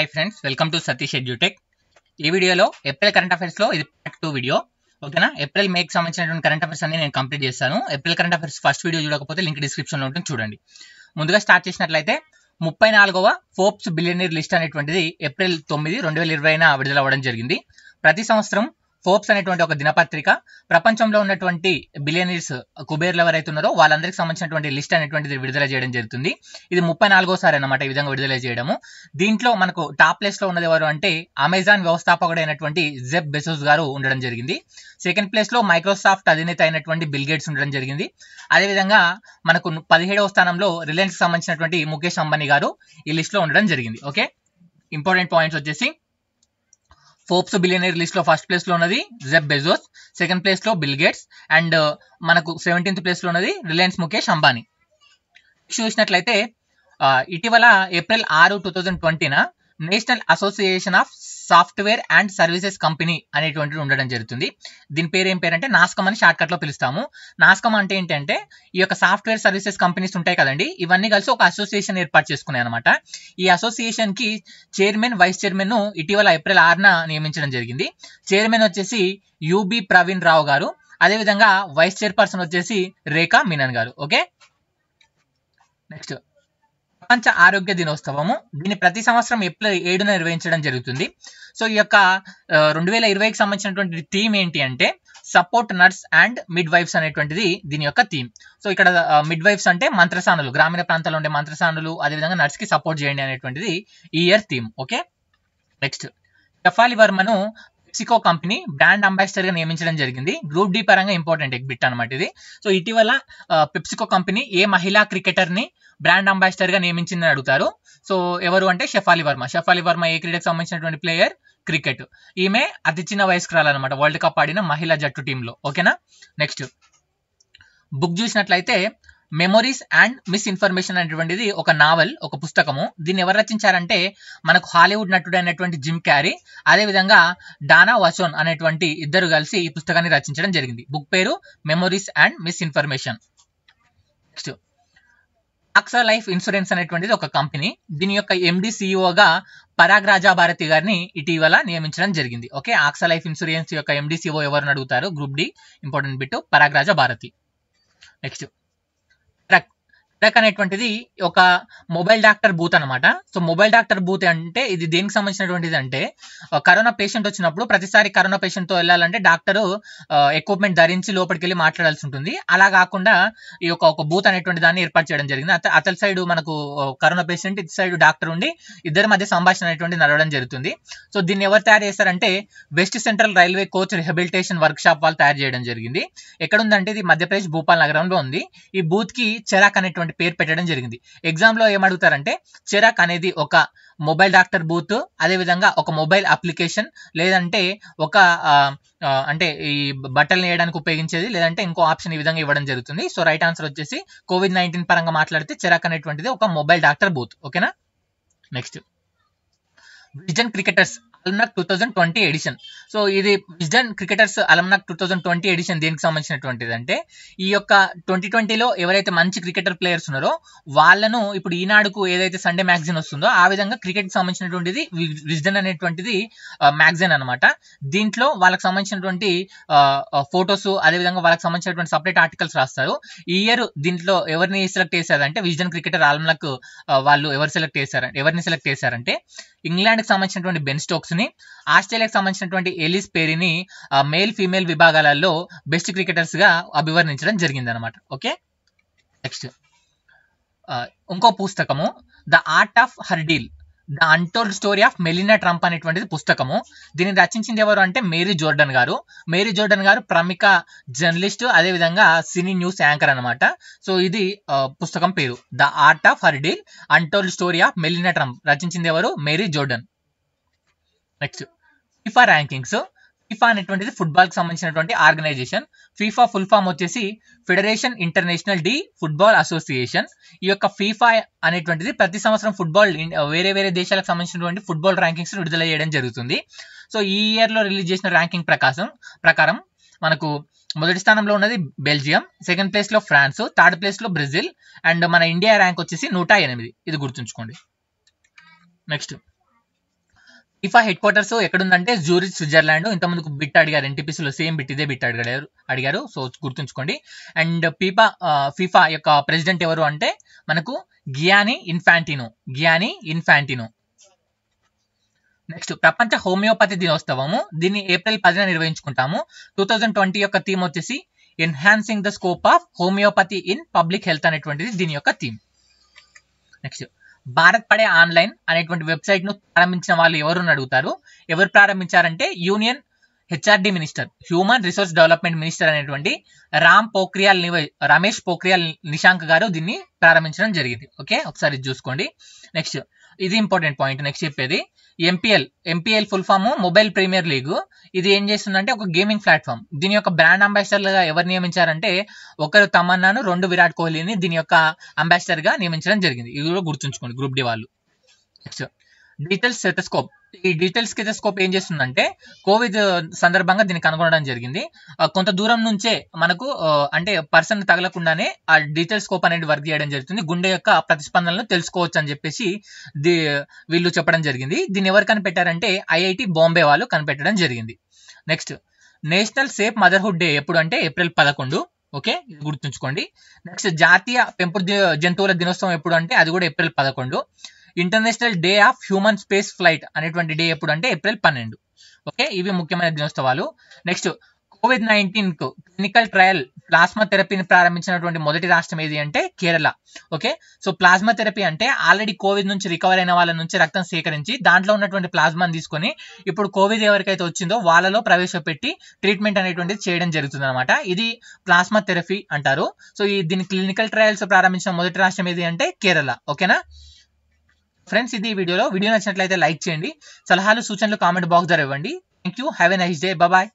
hi friends welcome to Satish edutech ఈ వీడియోలో April current లో ఇది పార్ట్ టూ వీడియో ఓకేనా ఏప్రిల్ మేకి సంబంధించినటువంటి కరెంట్ అఫైర్స్ అన్ని నేను కంప్లీట్ చేస్తాను April current affairs first video చూడకపోతే లింక్ డిస్క్రిప్షన్లో ఉంటుంది చూడండి ముందుగా స్టార్ట్ చేసినట్లయితే ముప్పై నాలుగవ ఫోర్బ్స్ బిలియనీర్ లిస్ట్ అనేటువంటిది ఏప్రిల్ తొమ్మిది రెండు వేల అయినా విడుదల అవ్వడం జరిగింది ప్రతి సంవత్సరం ఫోర్బ్స్ అనేటువంటి ఒక దినపత్రిక ప్రపంచంలో ఉన్నటువంటి బిలియనర్స్ కుబేర్లు ఎవరైతే ఉన్నారో వాళ్ళందరికీ సంబంధించినటువంటి లిస్ట్ అనేటువంటిది విడుదల చేయడం జరుగుతుంది ఇది ముప్పై నాలుగోసారి అనమాట ఈ విధంగా విడుదల చేయడము దీంట్లో మనకు టాప్ ప్లేస్ లో ఉన్నది ఎవరు అంటే అమెజాన్ వ్యవస్థాపకుడు అయినటువంటి జెబ్ బెసోస్ గారు ఉండడం జరిగింది సెకండ్ ప్లేస్ లో మైక్రోసాఫ్ట్ అధినేత అయినటువంటి బిల్ గేట్స్ ఉండడం జరిగింది అదేవిధంగా మనకు పదిహేడవ స్థానంలో రిలయన్స్ సంబంధించినటువంటి ముఖేష్ అంబానీ గారు ఈ లిస్ట్ లో ఉండడం జరిగింది ఓకే ఇంపార్టెంట్ పాయింట్స్ వచ్చేసి ఫోర్బ్స్ లిస్ట్ లో ఫస్ట్ ప్లేస్ లో ఉన్నది జెబ్ బెజోస్ సెకండ్ లో బిల్ గేట్స్ అండ్ మనకు సెవెంటీన్త్ ప్లేస్ లో ఉన్నది రిలయన్స్ ముఖేష్ అంబానీ చూసినట్లయితే uh, ఇటీవల ఏప్రిల్ ఆరు two thousand twenty national association of software and services company అనేటువంటిది ఉండడం జరుగుతుంది దీని పేరు ఏం పేరంటే నాస్కమ్ అని షార్ట్కట్లో పిలుస్తాము నాస్కమ్ అంటే ఏంటంటే ఈ యొక్క సాఫ్ట్వేర్ సర్వీసెస్ కంపెనీస్ ఉంటాయి కదండి ఇవన్నీ కలిసి ఒక అసోసియేషన్ ఏర్పాటు చేసుకున్నాయి అనమాట ఈ అసోసియేషన్ కి చైర్మన్ వైస్ చైర్మన్ ను ఇటీవల ఏప్రిల్ ఆరున నియమించడం జరిగింది చైర్మన్ వచ్చేసి యూబి ప్రవీణ్ రావు గారు అదేవిధంగా వైస్ చైర్పర్సన్ వచ్చేసి రేఖా మీనన్ గారు ఓకే నెక్స్ట్ ప్రపంచ ఆరోగ్య దినోత్సవము దీన్ని ప్రతి సంవత్సరం ఏప్రిల్ ఏడున నిర్వహించడం జరుగుతుంది సో ఈ యొక్క రెండు వేల ఇరవైకి సంబంధించినటువంటి థీమ్ ఏంటి అంటే support nurses and midwives అనేటువంటిది దీని యొక్క థీమ్ సో ఇక్కడ మిడ్ వైఫ్స్ అంటే మంత్రసానులు గ్రామీణ ప్రాంతాల్లో ఉండే మంత్రసానులు అదేవిధంగా నర్స్కి సపోర్ట్ చేయండి అనేటువంటిది ఈ year theme okay next Shafali వర్మను పెప్సికో కంపెనీ బ్రాండ్ అంబాసిడర్ గా నియమించడం జరిగింది గ్రూప్ డి పరంగా ఇంపార్టెంట్ ఎగ్బిట్ అనమాట ఇది సో ఇటీవల పెప్సికో కంపెనీ ఏ మహిళా క్రికెటర్ ని బ్రాండ్ అంబాసిడర్ గా నియమించిందని అడుగుతారు సో ఎవరు అంటే షఫాలి వర్మ షఫాలి వర్మ ఏ క్రీడకు సంబంధించినటువంటి ప్లేయర్ క్రికెట్ ఈమె అతి చిన్న వయస్కురాలన్నమాట వరల్డ్ కప్ ఆడిన మహిళా జట్టు టీంలో ఓకేనా నెక్స్ట్ బుక్ చూసినట్లయితే మెమొరీస్ అండ్ మిస్ఇన్ఫర్మేషన్ అనేటువంటిది ఒక నావల్ ఒక పుస్తకము దీన్ని ఎవరు రచించారంటే మనకు హాలీవుడ్ నటుడు అయినటువంటి జిమ్ క్యారీ అదేవిధంగా డానా వచోన్ అనేటువంటి ఇద్దరు కలిసి ఈ పుస్తకాన్ని రచించడం జరిగింది బుక్ పేరు memories and misinformation next Axa life insurance అనేటువంటిది ఒక కంపెనీ దీని యొక్క ఎండి సిఇఓగా పరాగ్ రాజా భారతి గారిని ఇటీవల నియమించడం జరిగింది ఓకే ఆక్సా లైఫ్ ఇన్సూరెన్స్ యొక్క ఎండి సిఇఓ e ఎవరు అడుగుతారు group D important bit Parag Raja Bharati next డెక్ అనేటువంటిది ఒక మొబైల్ డాక్టర్ బూత్ అనమాట సో మొబైల్ డాక్టర్ బూత్ అంటే ఇది దేనికి సంబంధించినటువంటిది అంటే కరోనా పేషెంట్ వచ్చినప్పుడు ప్రతిసారి కరోనా పేషెంట్ తో వెళ్ళాలంటే డాక్టర్ ఎక్విప్మెంట్ ధరించి లోపలికి వెళ్ళి మాట్లాడాల్సి ఉంటుంది అలా కాకుండా ఈ యొక్క ఒక బూత్ అనేటువంటి దాన్ని ఏర్పాటు చేయడం జరిగింది అతని సైడ్ మనకు కరోనా పేషెంట్ ఇటు సైడ్ డాక్టర్ ఉండి ఇద్దరి మధ్య సంభాషణ అనేటువంటి నడవడం జరుగుతుంది సో దీన్ని ఎవరు తయారు చేస్తారంటే West Central Railway coach rehabilitation workshop వాళ్ళు తయారు చేయడం జరిగింది ఎక్కడ ఉందంటే ఇది మధ్యప్రదేశ్ భూపాల్ నగరంలో ఉంది ఈ బూత్ కి చెరాక్ అనేటువంటి అనేటువంటి పేరు పెట్టడం జరిగింది ఎగ్జామ్లో ఏమడుగుతారంటే చెరాక్ అనేది ఒక మొబైల్ డాక్టర్ బూత్ అదేవిధంగా ఒక మొబైల్ అప్లికేషన్ లేదంటే ఒక అంటే ఈ బట్టలు వేయడానికి ఉపయోగించేది లేదంటే ఇంకో ఆప్షన్ ఈ విధంగా ఇవ్వడం జరుగుతుంది సో రైట్ ఆన్సర్ వచ్చేసి కోవిడ్ నైన్టీన్ పరంగా మాట్లాడితే చెరాక్ అనేటువంటిది ఒక మొబైల్ డాక్టర్ బూత్ ఓకేనా next Wisden cricketers almanack two thousand twenty edition so ఇది Wisden cricketers almanack two thousand twenty edition దేనికి సంబంధించినటువంటిది అంటే ఈ యొక్క ట్వంటీ ట్వంటీలో ఎవరైతే మంచి క్రికెటర్ ప్లేయర్స్ ఉన్నారో వాళ్ళను ఇప్పుడు ఈనాడుకు ఏదైతే సండే మ్యాగజైన్ వస్తుందో ఆ విధంగా క్రికెట్కి సంబంధించినటువంటిది విజన్ అనేటువంటిది మ్యాగజైన్ అనమాట దీంట్లో వాళ్ళకి సంబంధించినటువంటి ఫొటోస్ అదేవిధంగా వాళ్ళకి సంబంధించినటువంటి సపరేట్ ఆర్టికల్స్ రాస్తారు ఈ ఇయర్ దీంట్లో ఎవరిని సెలెక్ట్ చేశారంటే విజన్ క్రికెటర్ అలమ్నాక్ వాళ్ళు ఎవరు సెలెక్ట్ చేశారు ఎవరిని సెలెక్ట్ చేశారంటే ఇంగ్లాండ్కి సంబంధించినటువంటి బెన్ స్టోక్స్ని ఆస్ట్రేలియాకి సంబంధించినటువంటి ఎలిస్ పేరీని మేల్ ఫీమేల్ విభాగాలలో బెస్ట్ క్రికెటర్స్గా అభివర్ణించడం జరిగిందనమాట ఓకే నెక్స్ట్ ఇంకో పుస్తకము the art of her deal the untold story of Melania Trump అనేటువంటిది పుస్తకము దీన్ని రచించింది ఎవరు అంటే మేరీ జోర్డన్ గారు మేరీ జోర్డన్ గారు ప్రముఖ జర్నలిస్ట్ అదేవిధంగా సినీ న్యూస్ యాంకర్ అనమాట సో ఇది పుస్తకం పేరు the art of her deal untold story of Melania Trump రచించింది ఎవరు Mary Jordan next FIFA rankings FIFA అనేటువంటిది ఫుట్బాల్ కి సంబంధించినటువంటి ఆర్గనైజేషన్ ఫీఫా ఫుల్ ఫామ్ వచ్చేసి federation internationale de football association ఈ యొక్క ఫీఫా అనేటువంటిది ప్రతి సంవత్సరం ఫుట్బాల్ uh, వేరే వేరే దేశాలకు సంబంధించినటువంటి ఫుట్బాల్ ర్యాంకింగ్స్ విడుదల చేయడం జరుగుతుంది సో ఈ ఇయర్ లో రిలీజ్ చేసిన ర్యాంకింగ్ ప్రకాశం ప్రకారం మనకు మొదటి స్థానంలో ఉన్నది బెల్జియం సెకండ్ ప్లేస్ లో ఫ్రాన్స్ థర్డ్ ప్లేస్ లో బ్రెజిల్ అండ్ మన ఇండియా ర్యాంక్ వచ్చేసి నూట ఎనిమిది ఇది గుర్తుంచుకోండి నెక్స్ట్ ఇఫా హెడ్ క్వార్టర్స్ ఎక్కడుందంటే జూరిచ్ స్విట్జర్లాండ్ ఇంతకుముందు బిట్ అడిగారు ఎన్టీపీసీలో సేమ్ బిట్ ఇదే బిట్ అడిగారు అడిగారు సో గుర్తుంచుకోండి అండ్ పీపా ఫిఫా యొక్క ప్రెసిడెంట్ ఎవరు అంటే మనకు Gianni Infantino Gianni Infantino next ప్రపంచ హోమియోపతి దినోత్సవము దీన్ని ఏప్రిల్ పదిన నిర్వహించుకుంటాము టూ థౌజండ్ ట్వంటీ యొక్క థీమ్ వచ్చేసి enhancing the scope of homoeopathy in public health అనేటువంటిది దీని యొక్క థీమ్ నెక్స్ట్ భారత్ పడే ఆన్లైన్ అనేటువంటి వెబ్సైట్ ను ప్రారంభించిన వాళ్ళు ఎవరు అడుగుతారు ఎవరు ప్రారంభించారంటే union HRD minister human resource development minister అనేటువంటి రామ్ పోక్రియాల్ రమేష్ పోక్రియాల్ నిశాంక్ గారు దీన్ని ప్రారంభించడం జరిగింది ఓకే ఒకసారి చూసుకోండి నెక్స్ట్ ఇది ఇంపార్టెంట్ పాయింట్ నెక్స్ట్ చెప్పేది MPL MPL full form mobile premier league ఇది ఏం చేస్తుందంటే ఒక గేమింగ్ ప్లాట్ఫామ్ దీని యొక్క బ్రాండ్ అంబాసిడర్గా ఎవరు నియమించారంటే ఒకరు తమన్నాను రెండు విరాట్ కోహ్లీని దీని యొక్క అంబాసిడర్గా నియమించడం జరిగింది ఇది కూడా గుర్తుంచుకోండి గ్రూప్ డి వాళ్ళు నెక్స్ట్ డిజిటల్ సెటస్కోప్ ఈ కి స్కోప్ ఏం చేస్తుందంటే కోవిడ్ సందర్భంగా దీన్ని కనుగొనడం జరిగింది కొంత దూరం నుంచే మనకు అంటే పర్సన్ తగలకుండానే ఆ డీటెయిల్ స్కోప్ అనేది వర్క్ చేయడం జరుగుతుంది గుండె యొక్క ప్రతిస్పందనలు తెలుసుకోవచ్చు అని చెప్పేసి వీళ్ళు చెప్పడం జరిగింది దీన్ని ఎవరు కనిపెట్టారంటే ఐఐటి బాంబే వాళ్ళు కనిపెట్టడం జరిగింది next national safe motherhood day ఎప్పుడు అంటే ఏప్రిల్ పదకొండు ఓకే ఇది గుర్తుంచుకోండి నెక్స్ట్ జాతీయ పెంపుడు జంతువుల దినోత్సవం ఎప్పుడు అంటే అది కూడా ఏప్రిల్ పదకొండు international day of human space flight అనేటువంటి డే ఎప్పుడు అంటే ఏప్రిల్ పన్నెండు ఓకే ఇవి ముఖ్యమైన దినోత్సవాలు నెక్స్ట్ కోవిడ్ నైన్టీన్ కు క్లినికల్ ట్రయల్ ప్లాస్మా థెరపీని ప్రారంభించినటువంటి మొదటి రాష్ట్రం ఏది అంటే Kerala okay so plasma therapy అంటే ఆల్రెడీ కోవిడ్ నుంచి రికవర్ అయిన వాళ్ళ నుంచి రక్తం సేకరించి దాంట్లో ఉన్నటువంటి ప్లాస్మాని తీసుకొని ఇప్పుడు కోవిడ్ ఎవరికైతే వచ్చిందో వాళ్ళలో ప్రవేశపెట్టి ట్రీట్మెంట్ అనేటువంటిది చేయడం జరుగుతుంది అనమాట ఇది ప్లాస్మా థెరపీ అంటారు సో ఈ దీని క్లినికల్ ట్రయల్స్ ప్రారంభించిన మొదటి రాష్ట్రం ఏది అంటే కేరళ ఓకేనా ఫ్రెండ్స్ ఇది వీడియోలో వీడియో నచ్చినట్లయితే లైక్ చేయండి సలహాలు సూచనలు కామెంట్ బాక్స్ ద్వారా ఇవ్వండి thank you have a nice day bye